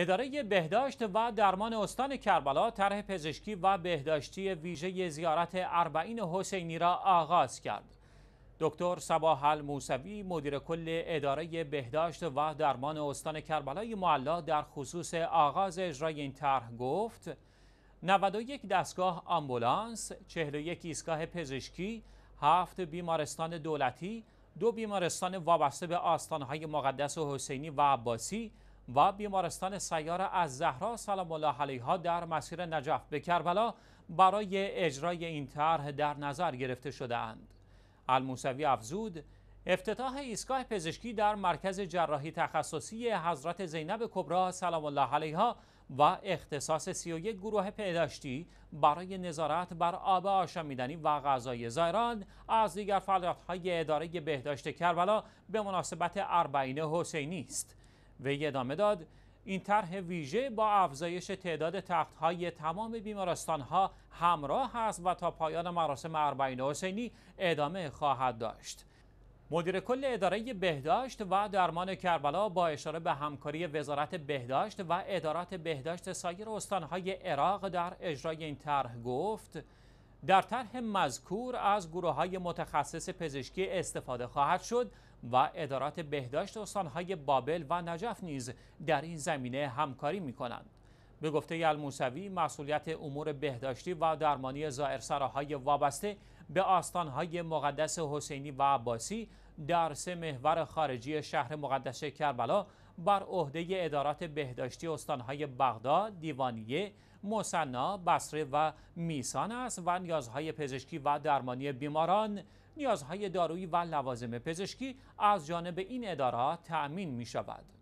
اداره بهداشت و درمان استان کربلا طرح پزشکی و بهداشتی ویژه زیارت اربعین حسینی را آغاز کرد. دکتر سباحل موسوی، مدیر کل اداره بهداشت و درمان استان کربلای معلا در خصوص آغاز اجرای این طرح گفت 91 دستگاه آمبولانس، 41 ایستگاه پزشکی، 7 بیمارستان دولتی، دو بیمارستان وابسته به آستانهای مقدس و حسینی و عباسی، و بیمارستان سیار از زهرا سلام الله علیها در مسیر نجف به کربلا برای اجرای این طرح در نظر گرفته شدهاند. الموسوی افزود افتتاح ایستگاه پزشکی در مرکز جراحی تخصصی حضرت زینب کبرا سلام الله علیها و اختصاص 31 گروه پیداشتی برای نظارت بر آب آشامیدنی و غذای زایران از دیگر فعالیت‌های اداره بهداشت کربلا به مناسبت اربعین حسینی است. وی ادامه داد این طرح ویژه با افزایش تعداد های تمام ها همراه است و تا پایان مراسم اربعین حسینی ادامه خواهد داشت مدیر کل اداره بهداشت و درمان کربلا با اشاره به همکاری وزارت بهداشت و ادارات بهداشت سایر استانهای عراق در اجرای این طرح گفت در طرح مذکور از گروه های متخصص پزشکی استفاده خواهد شد و ادارات بهداشت استانهای بابل و نجف نیز در این زمینه همکاری می کنند. به گفته الموسوی مسئولیت امور بهداشتی و درمانی زائرسراهای وابسته به آستانهای مقدس حسینی و عباسی در سه محور خارجی شهر مقدس کربلا بر عهده ادارات بهداشتی استانهای بغداد، دیوانیه، مصنا، بصره و میسان است و نیازهای پزشکی و درمانی بیماران، نیازهای دارویی و لوازم پزشکی از جانب این ادارات تأمین می شود.